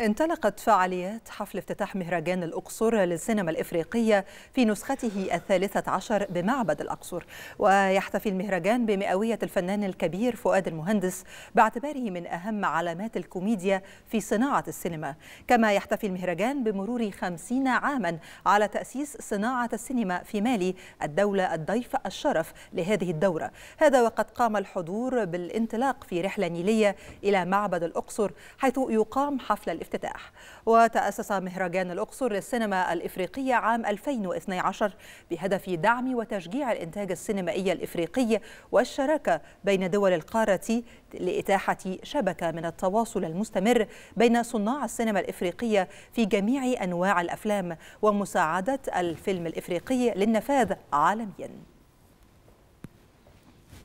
انطلقت فعاليات حفل افتتاح مهرجان الأقصر للسينما الإفريقية في نسخته الثالثة عشر بمعبد الأقصر ويحتفي المهرجان بمئوية الفنان الكبير فؤاد المهندس باعتباره من أهم علامات الكوميديا في صناعة السينما كما يحتفي المهرجان بمرور خمسين عاما على تأسيس صناعة السينما في مالي الدولة الضيف الشرف لهذه الدورة هذا وقد قام الحضور بالانطلاق في رحلة نيلية إلى معبد الأقصر حيث يقام حفل الافتتاح وتأسس مهرجان الأقصر للسينما الإفريقية عام 2012 بهدف دعم وتشجيع الإنتاج السينمائي الإفريقي والشراكة بين دول القارة لإتاحة شبكة من التواصل المستمر بين صناع السينما الإفريقية في جميع أنواع الأفلام ومساعدة الفيلم الإفريقي للنفاذ عالمياً